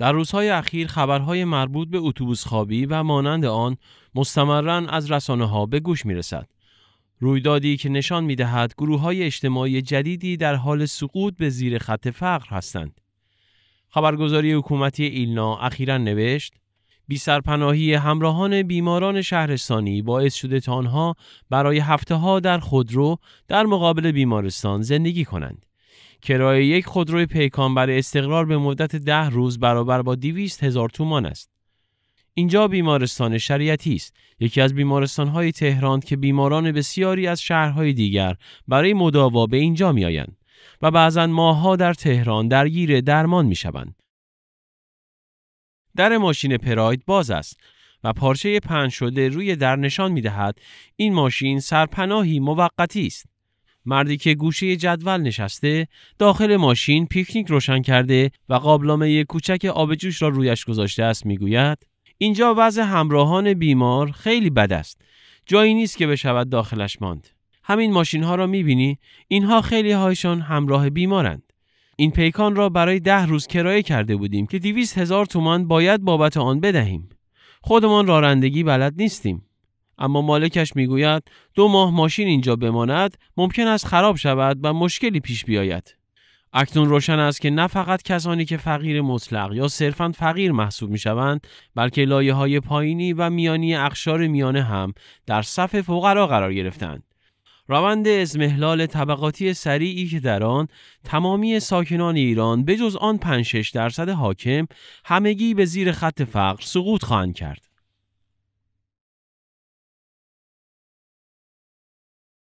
در روزهای اخیر خبرهای مربوط به اتوبوس خوابی و مانند آن مستمرا از رسانه ها به گوش می رسد. رویدادی که نشان می دهد گروه های اجتماعی جدیدی در حال سقوط به زیر خط فقر هستند. خبرگزاری حکومتی ایلنا اخیرا نوشت بی سرپناهی همراهان بیماران شهرستانی باعث شده تانها آنها برای هفته ها در خودرو در مقابل بیمارستان زندگی کنند. کرایه یک خودروی پیکان برای استقرار به مدت ده روز برابر با دیویست هزار تومان است. اینجا بیمارستان شریعتی است یکی از بیمارستانهای تهران که بیماران بسیاری از شهرهای دیگر برای مداوا به اینجا میآیند و بعضا ماهها در تهران درگیر درمان میشوند در ماشین پراید باز است و پارچه پنج شده روی در نشان می این ماشین سرپناهی موقتی است مردی که گوشه جدول نشسته داخل ماشین پیکنیک روشن کرده و قابلمه کوچک آبجوش را رویش گذاشته است میگوید اینجا وضع همراهان بیمار خیلی بد است جایی نیست که بشود داخلش ماند همین ماشین ها را میبینی اینها خیلی هایشان همراه بیمارند این پیکان را برای ده روز کرایه کرده بودیم که دیویست هزار تومان باید بابت آن بدهیم خودمان رانندگی بلد نیستیم اما مالکش میگوید دو ماه ماشین اینجا بماند ممکن است خراب شود و مشکلی پیش بیاید اکنون روشن است که نه فقط کسانی که فقیر مطلق یا صرفا فقیر محسوب می بلکه لایه های پایینی و میانی اخشار میانه هم در صف فقرا قرار گرفتند روند ازمهلال طبقاتی سریعی که در آن تمامی ساکنان ایران به جز آن 5 درصد حاکم همگی به زیر خط فقر سقوط خواهند کرد